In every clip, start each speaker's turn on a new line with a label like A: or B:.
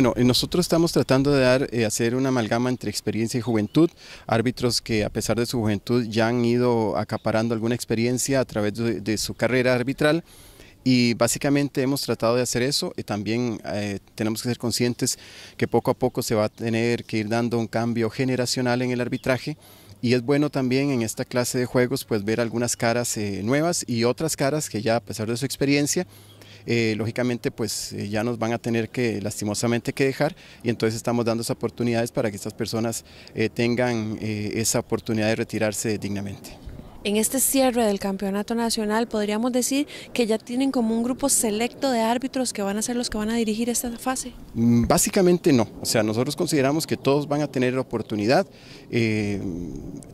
A: Bueno, eh, nosotros estamos tratando de dar, eh, hacer una amalgama entre experiencia y juventud, árbitros que a pesar de su juventud ya han ido acaparando alguna experiencia a través de, su carrera arbitral y básicamente hemos tratado de hacer eso y eh, también tenemos que ser conscientes que poco a poco se va a tener que ir dando un cambio generacional en el arbitraje y es bueno también en esta clase de juegos pues ver algunas caras nuevas y otras caras que ya a pesar de su experiencia eh, lógicamente pues eh, ya nos van a tener que lastimosamente que dejar y entonces estamos dando esas oportunidades para que estas personas eh, tengan esa oportunidad de retirarse dignamente.
B: En este cierre del campeonato nacional podríamos decir que ya tienen como un grupo selecto de árbitros que van a ser los que van a dirigir esta fase.
A: Mm, básicamente no, o sea, nosotros consideramos que todos van a tener la oportunidad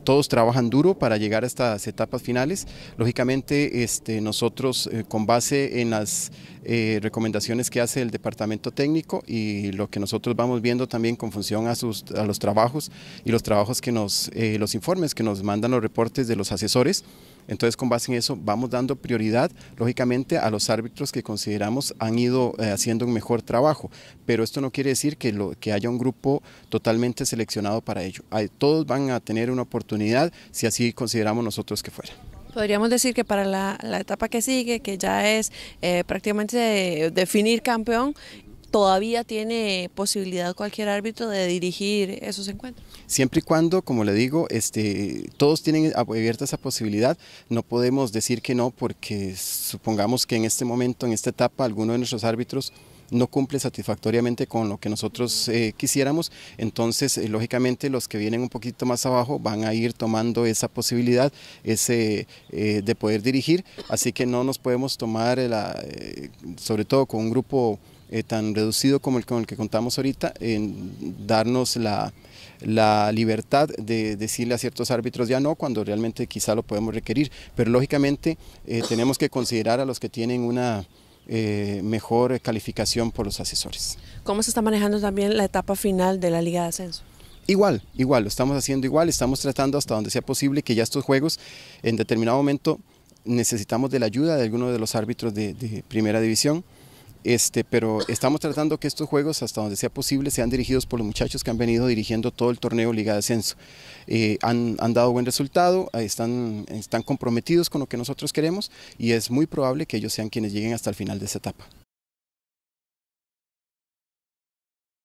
A: todos trabajan duro para llegar a estas etapas finales. Lógicamente, este, nosotros eh, con base en las eh, recomendaciones que hace el departamento técnico y lo que nosotros vamos viendo también con función a, sus, a los trabajos y los trabajos que nos, eh, los informes que nos mandan los reportes de los asesores. Entonces, con base en eso, vamos dando prioridad, lógicamente, a los árbitros que consideramos han ido eh, haciendo un mejor trabajo. Pero esto no quiere decir que, lo, que haya un grupo totalmente seleccionado para ello. todos van a tener una oportunidad si así consideramos nosotros que fuera.
B: Podríamos decir que para la, etapa que sigue, que ya es eh, prácticamente eh, definir campeón, todavía tiene posibilidad cualquier árbitro de dirigir esos encuentros.
A: Siempre y cuando, como le digo, este, todos tienen abierta esa posibilidad, no podemos decir que no porque supongamos que en este momento, en esta etapa, alguno de nuestros árbitros no cumple satisfactoriamente con lo que nosotros eh, quisiéramos, entonces eh, lógicamente los que vienen un poquito más abajo van a ir tomando esa posibilidad ese, eh, de poder dirigir, así que no nos podemos tomar, sobre todo con un grupo tan reducido como el con el que contamos ahorita, en darnos la, libertad de decirle a ciertos árbitros ya no, cuando realmente quizá lo podemos requerir. Pero lógicamente tenemos que considerar a los que tienen una eh, mejor calificación por los asesores.
B: ¿Cómo se está manejando también la etapa final de la Liga de Ascenso?
A: Igual, igual, lo estamos haciendo igual, estamos tratando hasta donde sea posible que ya estos juegos en determinado momento necesitamos de la ayuda de alguno de los árbitros de primera división. Este, pero estamos tratando que estos juegos, hasta donde sea posible, sean dirigidos por los muchachos que han venido dirigiendo todo el torneo Liga de Ascenso. Eh, han, dado buen resultado, están, están comprometidos con lo que nosotros queremos y es muy probable que ellos sean quienes lleguen hasta el final de esta etapa.